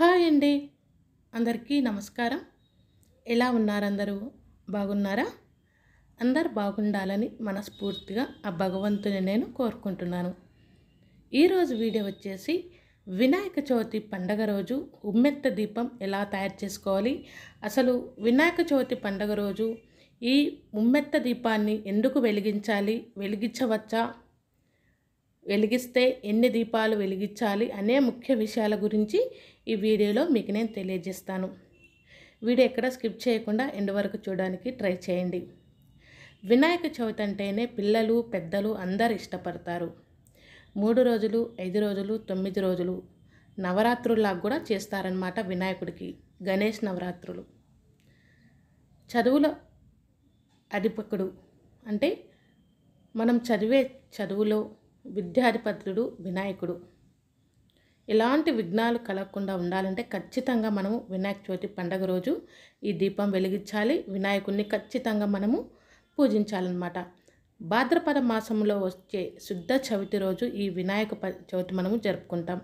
hi అండి అందరికీ నమస్కారం ఎలా ఉన్నారందరూ బాగున్నారా అందరు బాగుండాలని మనస్ఫూర్తిగా ఆ భగవంతుని నేను కోరుకుంటున్నాను ఈరోజు వీడియో వచ్చేసి వినాయక చవితి పండగ రోజు ఉమ్మెత్త దీపం ఎలా తయారు చేసుకోవాలి అసలు వినాయక చవితి పండగ రోజు ఈ ఉమ్మెత్త దీపాన్ని ఎందుకు వెలిగించాలి వెలిగించవచ్చా వెలిగిస్తే ఎన్ని దీపాలు వెలిగించాలి అనే ముఖ్య విషయాల గురించి ఈ వీడియోలో మీకు నేను తెలియజేస్తాను వీడియో ఎక్కడ స్కిప్ చేయకుండా ఎండ్ వరకు చూడడానికి ట్రై చేయండి వినాయక చవితి అంటేనే పిల్లలు పెద్దలు అందరు ఇష్టపడతారు మూడు రోజులు ఐదు రోజులు తొమ్మిది రోజులు నవరాత్రుల్లా కూడా చేస్తారనమాట వినాయకుడికి గణేష్ నవరాత్రులు చదువుల అధిపకుడు అంటే మనం చదివే చదువులో విద్యాధిపతుడు వినాయకుడు ఎలాంటి విఘ్నాలు కలగకుండా ఉండాలంటే ఖచ్చితంగా మనము వినాయక చవితి పండగ రోజు ఈ దీపం వెలిగించాలి వినాయకుడిని ఖచ్చితంగా మనము పూజించాలన్నమాట భాద్రపద మాసంలో వచ్చే శుద్ధ చవితి రోజు ఈ వినాయక చవితి మనము జరుపుకుంటాం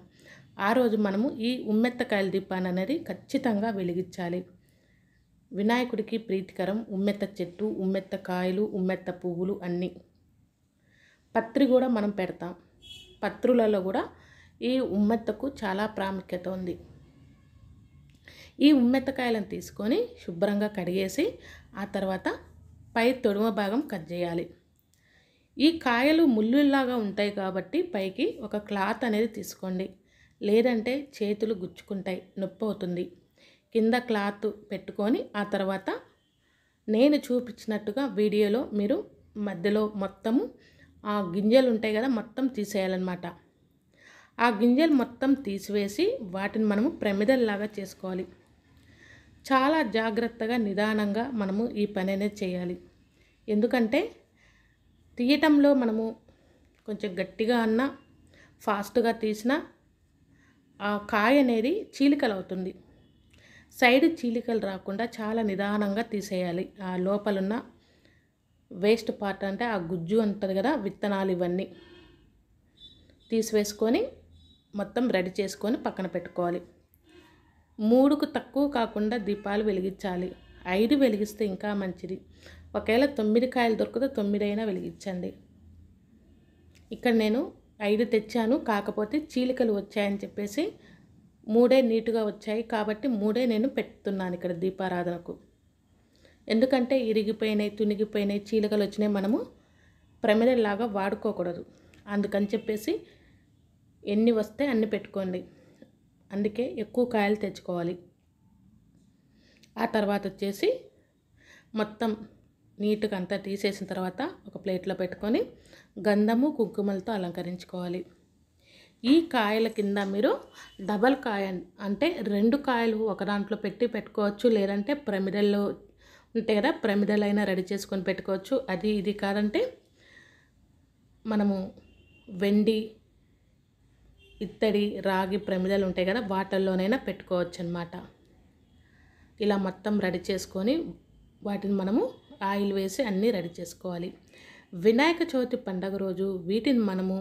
ఆ రోజు మనము ఈ ఉమ్మెత్తకాయల దీపాన్ని అనేది ఖచ్చితంగా వెలిగించాలి వినాయకుడికి ప్రీతికరం ఉమ్మెత్త చెట్టు ఉమ్మెత్త కాయలు ఉమ్మెత్త పువ్వులు అన్నీ పత్రి కూడా మనం పెడతాం పత్రులలో కూడా ఈ ఉమ్మెత్తకు చాలా ప్రాముఖ్యత ఉంది ఈ ఉమ్మెత్తకాయలను తీసుకొని శుభ్రంగా కడిగేసి ఆ తర్వాత పై తొడుమ భాగం కట్ చేయాలి ఈ కాయలు ముళ్ళులాగా ఉంటాయి కాబట్టి పైకి ఒక క్లాత్ అనేది తీసుకోండి లేదంటే చేతులు గుచ్చుకుంటాయి నొప్పి అవుతుంది కింద క్లాత్ పెట్టుకొని ఆ తర్వాత నేను చూపించినట్టుగా వీడియోలో మీరు మధ్యలో మొత్తము ఆ గింజలు ఉంటాయి కదా మొత్తం తీసేయాలన్నమాట ఆ గింజలు మొత్తం తీసివేసి వాటిని మనము ప్రమిదల్లాగా చేసుకోవాలి చాలా జాగ్రత్తగా నిదానంగా మనము ఈ పని అనేది చేయాలి ఎందుకంటే తీయటంలో మనము కొంచెం గట్టిగా అన్నా ఫాస్ట్గా తీసినా ఆ కాయ అనేది చీలికలు అవుతుంది సైడ్ చీలికలు రాకుండా చాలా నిదానంగా తీసేయాలి ఆ లోపలున్న వేస్ట్ పార్ట్ అంటే ఆ గుజ్జు ఉంటుంది కదా విత్తనాలు ఇవన్నీ తీసివేసుకొని మొత్తం రెడీ చేసుకొని పక్కన పెట్టుకోవాలి మూడుకు తక్కువ కాకుండా దీపాలు వెలిగించాలి ఐదు వెలిగిస్తే ఇంకా మంచిది ఒకవేళ తొమ్మిది కాయలు దొరికితే తొమ్మిదైనా వెలిగించండి ఇక్కడ నేను ఐదు తెచ్చాను కాకపోతే చీలికలు వచ్చాయని చెప్పేసి మూడే నీటుగా వచ్చాయి కాబట్టి మూడే నేను పెడుతున్నాను ఇక్కడ దీపారాధనకు ఎందుకంటే ఇరిగిపోయినాయి తునిగిపోయినాయి చీలికలు వచ్చినాయి మనము ప్రమిదలాగా వాడుకోకూడదు అందుకని చెప్పేసి ఎన్ని వస్తే అన్ని పెట్టుకోండి అందుకే ఎక్కువ కాయలు తెచ్చుకోవాలి ఆ తర్వాత వచ్చేసి మొత్తం నీట్గా అంతా తీసేసిన తర్వాత ఒక ప్లేట్లో పెట్టుకొని గంధము కుంకుమలతో అలంకరించుకోవాలి ఈ కాయల కింద మీరు డబల్ కాయ అంటే రెండు కాయలు ఒక దాంట్లో పెట్టి పెట్టుకోవచ్చు లేదంటే ప్రమిడల్లో ఉంటాయి కదా ప్రమిడలైనా రెడీ చేసుకొని పెట్టుకోవచ్చు అది ఇది కాదంటే మనము వెండి ఇత్తడి రాగి ప్రమిదలు ఉంటాయి కదా వాటల్లోనైనా పెట్టుకోవచ్చు అనమాట ఇలా మొత్తం రెడీ చేసుకొని వాటిని మనము ఆయిల్ వేసి అన్నీ రెడీ చేసుకోవాలి వినాయక చవితి పండగ రోజు వీటిని మనము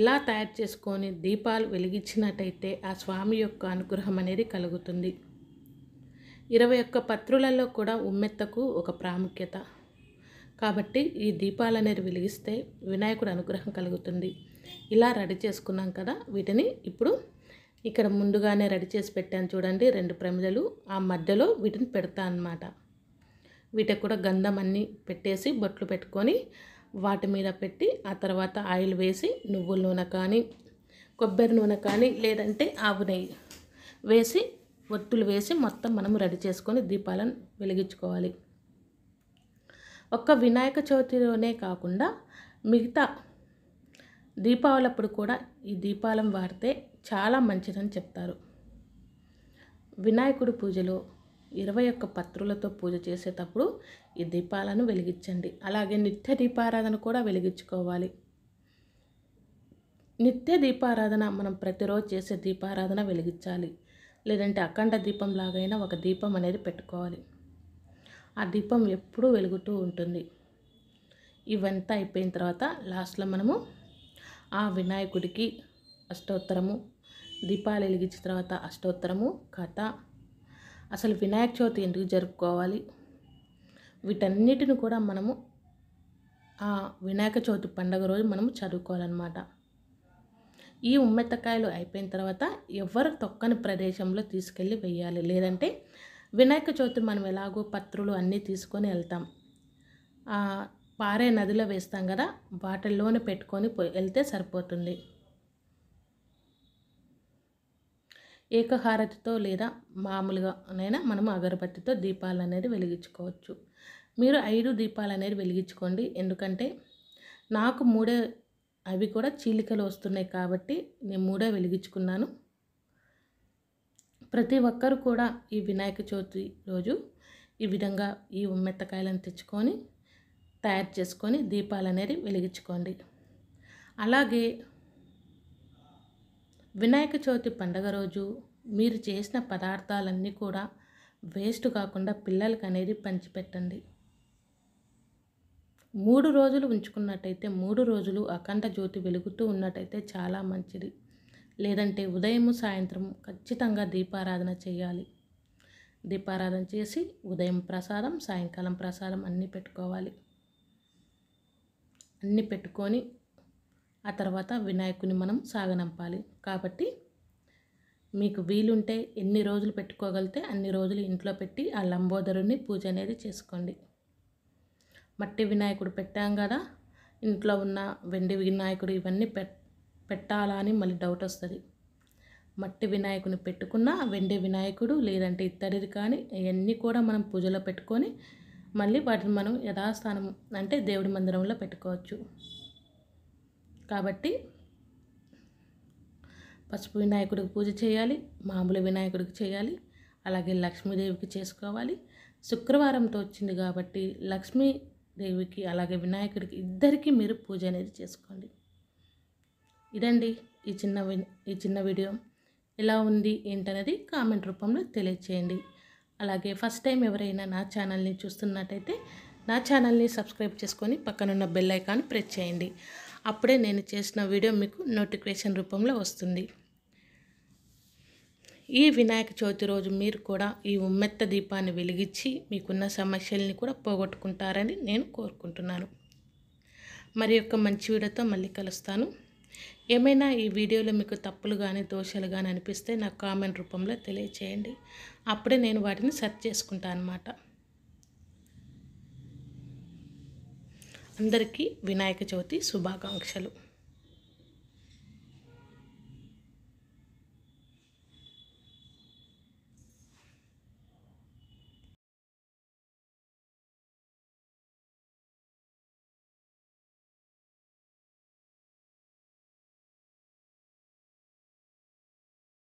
ఇలా తయారు చేసుకొని దీపాలు వెలిగించినట్టయితే ఆ స్వామి యొక్క అనుగ్రహం అనేది కలుగుతుంది ఇరవై ఒక్క పత్రులలో కూడా ఉమ్మెత్తకు ఒక ప్రాముఖ్యత కాబట్టి ఈ దీపాలు అనేది వెలిగిస్తే వినాయకుడు అనుగ్రహం కలుగుతుంది ఇలా రెడీ చేసుకున్నాం కదా వీటిని ఇప్పుడు ఇక్కడ ముందుగానే రెడీ చేసి పెట్టాను చూడండి రెండు ప్రమిదలు ఆ మధ్యలో వీటిని పెడతా అన్నమాట వీటికి కూడా గంధం అన్నీ పెట్టేసి బొట్లు పెట్టుకొని వాటి మీద పెట్టి ఆ తర్వాత ఆయిల్ వేసి నువ్వుల నూనె కానీ కొబ్బరి నూనె కానీ లేదంటే ఆవు నెయ్యి వేసి ఒత్తులు వేసి మొత్తం మనం రెడీ చేసుకొని దీపాలను వెలిగించుకోవాలి ఒక్క వినాయక చవితిలోనే కాకుండా మిగతా దీపావళప్పుడు కూడా ఈ దీపాలం వాడితే చాలా మంచిదని చెప్తారు వినాయకుడి పూజలో ఇరవై ఒక్క పత్రులతో పూజ చేసేటప్పుడు ఈ దీపాలను వెలిగించండి అలాగే నిత్య దీపారాధన కూడా వెలిగించుకోవాలి నిత్య దీపారాధన మనం ప్రతిరోజు చేసే దీపారాధన వెలిగించాలి లేదంటే అఖండ దీపం లాగైనా ఒక దీపం అనేది పెట్టుకోవాలి ఆ దీపం ఎప్పుడూ వెలుగుతూ ఉంటుంది ఇవంతా అయిపోయిన తర్వాత లాస్ట్లో మనము ఆ వినాయకుడికి అష్టోత్తరము దీపాలు వెలిగించిన తర్వాత అష్టోత్తరము కథ అసలు వినాయక చవితి ఎందుకు జరుపుకోవాలి వీటన్నిటిని కూడా మనము ఆ వినాయక చవితి పండగ రోజు మనము చదువుకోవాలన్నమాట ఈ ఉమ్మెత్తకాయలు అయిపోయిన తర్వాత ఎవరు తొక్కని ప్రదేశంలో తీసుకెళ్ళి వెయ్యాలి లేదంటే వినాయక చవితి మనం ఎలాగో పత్రులు అన్నీ తీసుకొని వెళ్తాం పారే నదిలో వేస్తాం కదా వాటిల్లోనే పెట్టుకొని వెళ్తే సరిపోతుంది ఏకహారతితో లేదా మామూలుగానైనా మనం అగరబత్తితో దీపాలు అనేది వెలిగించుకోవచ్చు మీరు ఐదు దీపాలు అనేది వెలిగించుకోండి ఎందుకంటే నాకు మూడే అవి కూడా చీలికలు వస్తున్నాయి కాబట్టి నేను మూడే వెలిగించుకున్నాను ప్రతి ఒక్కరు కూడా ఈ వినాయక చవితి రోజు ఈ విధంగా ఈ ఉమ్మెత్తకాయలను తెచ్చుకొని తయారు చేసుకొని దీపాలు అనేది వెలిగించుకోండి అలాగే వినాయక చవితి పండగ రోజు మీరు చేసిన పదార్థాలన్నీ కూడా వేస్ట్ కాకుండా పిల్లలకి అనేది పంచిపెట్టండి మూడు రోజులు ఉంచుకున్నట్టయితే మూడు రోజులు అఖండ జ్యోతి వెలుగుతూ ఉన్నట్టయితే చాలా మంచిది లేదంటే ఉదయం సాయంత్రం ఖచ్చితంగా దీపారాధన చేయాలి దీపారాధన చేసి ఉదయం ప్రసాదం సాయంకాలం ప్రసాదం అన్నీ పెట్టుకోవాలి అన్నీ పెట్టుకొని ఆ తర్వాత వినాయకుని మనం సాగనంపాలి కాబట్టి మీకు వీలుంటే ఎన్ని రోజులు పెట్టుకోగలితే అన్ని రోజులు ఇంట్లో పెట్టి ఆ లంబోదరుని పూజ అనేది చేసుకోండి మట్టి వినాయకుడు పెట్టాం కదా ఇంట్లో ఉన్న వెండి వినాయకుడు ఇవన్నీ పె పెట్టాలా అని మళ్ళీ డౌట్ వస్తుంది మట్టి వినాయకుని పెట్టుకున్న వెండి వినాయకుడు లేదంటే ఇత్తడిది కానీ ఇవన్నీ కూడా మనం పూజలో పెట్టుకొని మళ్ళీ వాటిని మనం యథాస్థానం అంటే దేవుడి మందిరంలో పెట్టుకోవచ్చు కాబట్టి పసుపు వినాయకుడికి పూజ చేయాలి మామూలు వినాయకుడికి చేయాలి అలాగే లక్ష్మీదేవికి చేసుకోవాలి శుక్రవారంతో వచ్చింది కాబట్టి లక్ష్మీదేవికి అలాగే వినాయకుడికి ఇద్దరికీ మీరు పూజ అనేది చేసుకోండి ఇదండి ఈ చిన్న ఈ చిన్న వీడియో ఎలా ఉంది ఏంటనేది కామెంట్ రూపంలో తెలియచేయండి అలాగే ఫస్ట్ టైం ఎవరైనా నా ఛానల్ని చూస్తున్నట్టయితే నా ఛానల్ని సబ్స్క్రైబ్ చేసుకొని పక్కనున్న బెల్ ఐకాన్ ప్రెస్ చేయండి అప్పుడే నేను చేసిన వీడియో మీకు నోటిఫికేషన్ రూపంలో వస్తుంది ఈ వినాయక చవితి రోజు మీరు కూడా ఈ ఉమ్మెత్త దీపాన్ని వెలిగించి మీకున్న సమస్యల్ని కూడా పోగొట్టుకుంటారని నేను కోరుకుంటున్నాను మరి యొక్క మంచి వీడియోతో మళ్ళీ కలుస్తాను ఏమైనా ఈ వీడియోలో మీకు తప్పులు కానీ దోషాలు కానీ అనిపిస్తే నాకు కామెంట్ రూపంలో తెలియచేయండి అప్పుడే నేను వాటిని సెర్చ్ చేసుకుంటాను అనమాట అందరికీ వినాయక చవితి శుభాకాంక్షలు